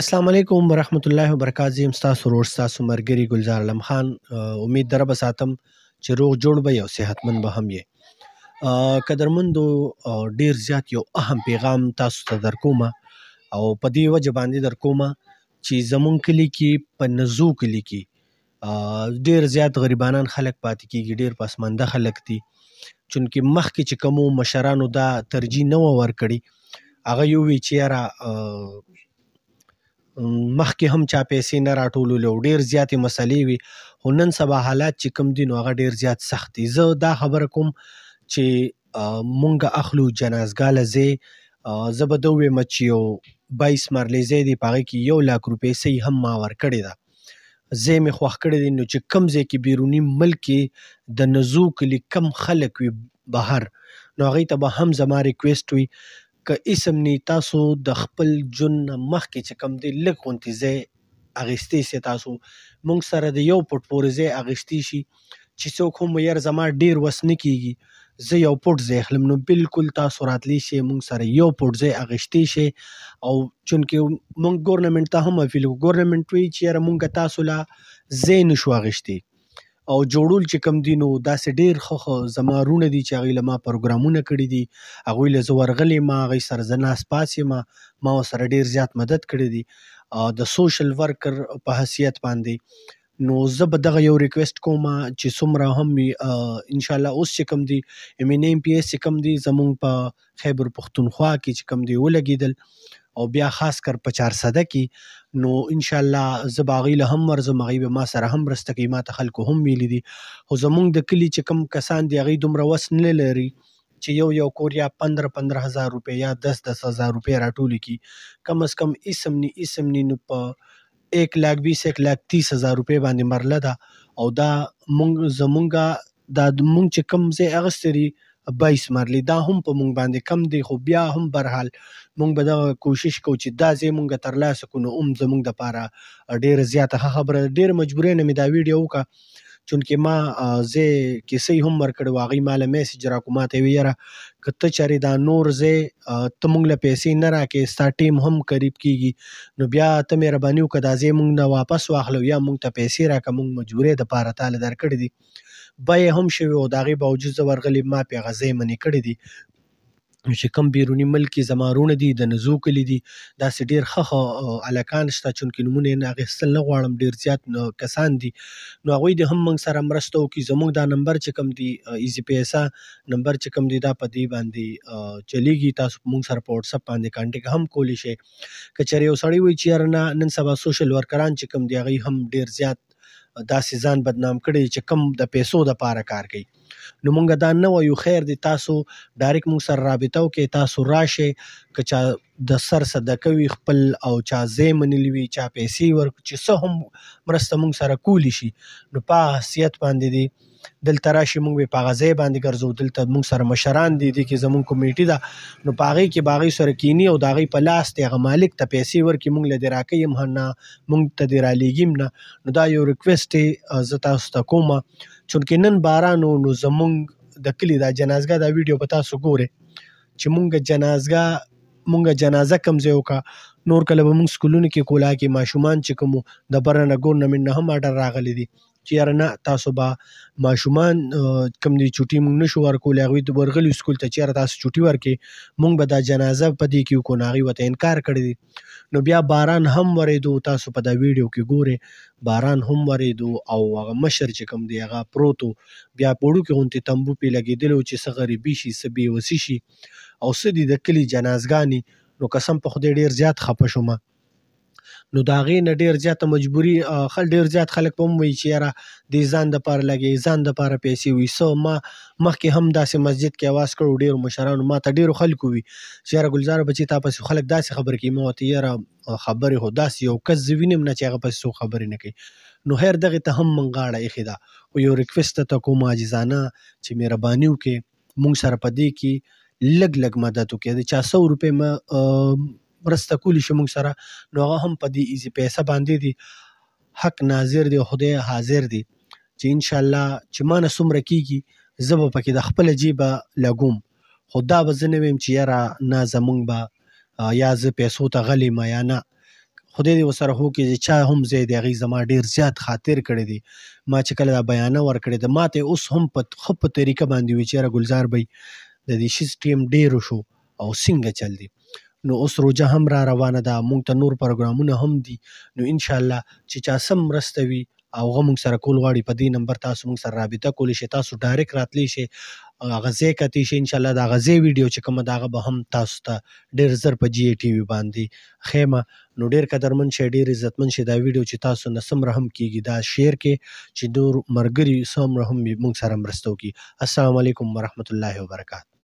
السلام علیکم ورحمۃ اللہ وبرکاتہ زم تاسو ورور تاسو مرګری گلزار علم خان امید در به ساتم چې روغ جوړ به یو صحتمند به هم یې قدرمندو ډیر زیات یو اهم پیغام تاسو ته درکوم او په دې وجه باندې درکوم چې زمون کلی کې په نزو کلی کې ډیر زیات غریبانان خلک پاتې کیږي ډیر پسمنده خلک دي چونکه مخکې چې کوم مشرانو دا ترجیح نه ور کړی هغه یو وی چې را مخکې هم چا پیسې نه راټولولو ډیر زیاتې مسلې وي خو نن سبا حالات چې کم دي نو هغه ډیر زیات سخت دي زه دا خبره کوم چې مونږ اخلو جنازګاله زی زه به دوی مچیو 22 مرلې زی دی پاره کې یو لاک روپۍ سي هم ما ور کړی دا زه مې خوښ کړی دی نو چې کم ځای کې بیرونی ملک د نزو کلی کم خلک وي بهر نو هغه ته به هم زما ریکوست وي که اسم ني تاسو د خپل جون نه مخکې چې کوم دی لږ غوندې ځای اغېستی سي تاسو موږ سره د یو پټ پورې ځای اغېستی شي چې څوک هم یار زما ډیر وس نه کیږي زه یو پټ ځای اخلم نو بالکل تاسو راتلی شي مونږ سره یو پټ ځای اغشتي شي او چونکه مونږ ګورنمنت ته هم اپیل ګورنمنت وی چې مونږ تاسو لا زین شو اغشتي او جوړول چې کم دینو داسې ډیر خو زمارونه دي چې هغه لمه پروګرامونه کړی دي هغه له زورغلې ما هغه سر زنا سپاسې ما ما سره ډیر زیات مدد کړی دي د سوشل ورکر په حیثیت باندې نو زه به دغه یو ریکوست کوم چې څومره هم ان شاء الله اوس چې کم دي ایم ان ایم پی اس چې کم دي زمونږ په خیبر پختونخوا کې چې کم دي ولګیدل او بیا خاص کر په 400 کې نو ان شاء الله زباغي له هم ورزم غي به ما سره هم رستګي ما ته خلکو هم ویل دي خو زمونږ د کلی چې کم کسان دی غي دومره وس نه لري چې یو یو کور یا 15 15000 روپے یا 10 10000 روپے راټول کی کم اس کم اسم ني اسم ني نو په 1 لک 20 1 لک 30000 روپے باندې مرله ده او دا مونږ زمونږه دا مونږ چې کم زه اغستري 22 مرلې دا هم په مونږ باندې کم دی خو بیا هم برحال مونږ به دا کوشش کو چې دا زې مونږ تر لاسه کو نو هم زمونږ د پاره ډیر زیاته خبره ډیر مجبورې نه می دا ویډیو کا چونکه ما زه کیسې هم ورکړ واغې مال میسج را کومه ته ویره کته چاري دا نور زه ته مونږ له پیسې نه راکې ستا ټیم هم قریب کیږي نو بیا ته مهرباني وکړه زه مونږ نه واپس واخلو یا مونږ ته پیسې راکې مونږ مجبورې د پاره تاله درکړې دي بیې هم شوې او د هغې باوجود زه ورغلی ما پې هغه ځای منې کړی دی چې کوم بیرونی ملک کې زما رونه دي د نزو کلي دي داسې ډېر ښه علاقان شته چونکې نومونه یې نه اخیستل نه غواړم ډېر زیات کسان دي نو هغوی دې هم موږ سره مرسته وکړي زموږ دا نمبر چې کوم دی ایزي پیسا نمبر چې کوم دی دا په دې باندې چلیږي تاسو موږ سره په واتساپ باندې کانټیکټ هم کولی شئ که چېرې یو سړی وایي چې یاره نه نن سبا سوشل ورکران چې کوم دی هغوی هم ډېر زیات داسې ځان بدنام کړي چې کم د پیسو د پاره کار کوي نو مونږ دا نه وایو خیر دی تاسو ډایرک مونږ سره رابطه وکړئ تاسو راشه که چا د سر صدقه وي خپل او چا زیمنل وي چا پیسې ورک چې څه هم مرسته مونږ سره کولی شي نو په حیثیت باندې دی دلته راشي موږ به په غزې باندې ګرځو دلته موږ سره مشران دي دي کې زموږ کمیټه ده نو په هغه کې باغی سره کینی او داغي په لاس ته غ مالک ته پیسې ورکې موږ لدی راکې هم نه موږ ته دی را لېګیم نه نو دا یو ریکوېست زه تاسو ته کوم چونکې نن باران نو زموږ د کلی دا جنازګه دا ویډیو په تاسو ګوره چې موږ جنازګه مونږه جنازه کمزې وکا نور کله به مونږ سکولونو کې کولا کې ماشومان چې کوم د برنه ګورنمنت نه هم اډر راغلي دي چې یاره نه تاسو به ماشومان کم دی چټي مونږ نشو ورکول هغه د ورغلی سکول ته چیرې تاسو چټي ورکې مونږ به دا جنازه پدې کې کو ناغي وته انکار کړی دی نو بیا باران هم ورېدو تاسو په دا ویډیو کې ګوره باران هم ورېدو او هغه مشر چې کم دی هغه پروتو بیا پړو کې غونتی تمبو پی لګیدل چې سغریبي شي سبي وسی شي او سدي د کلی جنازګانی نو قسم په خوده ډیر زیات خپه شوم نو دا غي نه ډیر زیاته مجبوری خل ډیر زیات خلک پم وی چې یاره د ځان د پاره لګي ځان د پاره پیسې وي سو ما مخکې هم داسې مسجد کې आवाज کړو ډیر مشرانو ما ته ډیر خلکو وی چې یاره ګلزار بچی تاسو خلک داسې خبر کی مو ته یاره خبره هو داسې یو کس زوینم نه چې هغه پس سو خبرې نه کوي نو هر دغه ته هم منغاړه اخی دا خو یو ریکوست ته کوم عاجزانه چې مهرباني وکي مونږ سره پدې کې لګ لګ مدد وکړي دا 400 روپې ما مرسته کولی شي موږ سره نو هغه هم په دې ایزي پیسې باندې دي حق ناظر دی خدای حاضر دی چې ان شاء الله چې ما نه سمره کیږي زه به پکې د خپل جیبه لګوم خو دا به زه نه ویم چې یاره نه زمونږ به یا زه پیسو ته غلی ما یا نه خدای دې وسره هو کې چې چا هم زه د غي زما ډیر زیات خاطر کړی دی ما چې کله دا بیان ور کړی د ماته اوس هم په خپ طریقه باندې وچېره گلزار بې د دې شي ټیم ډیر شو او څنګه چل دی نو اوس روجه هم را روانه ده مونږ ته نور پروګرامونه هم دي نو ان شاء الله چې چا سم مرسته وي او هغه مونږ سره کول غواړي په دې نمبر تاسو مونږ سره رابطه کولی شئ تاسو ډایرک راتلی شئ غزې کتی شي ان شاء الله دا غزې ویډیو چې کوم داغه به هم تاسو ته ډیر زر په جی ټي وی باندې خیمه نو ډیر قدرمن شي ډیر عزتمن شي دا ویډیو چې تاسو نسم رحم کیږي دا شیر کې چې دور مرګري سم رحم موږ سره مرستو کی السلام علیکم ورحمت الله وبرکاتہ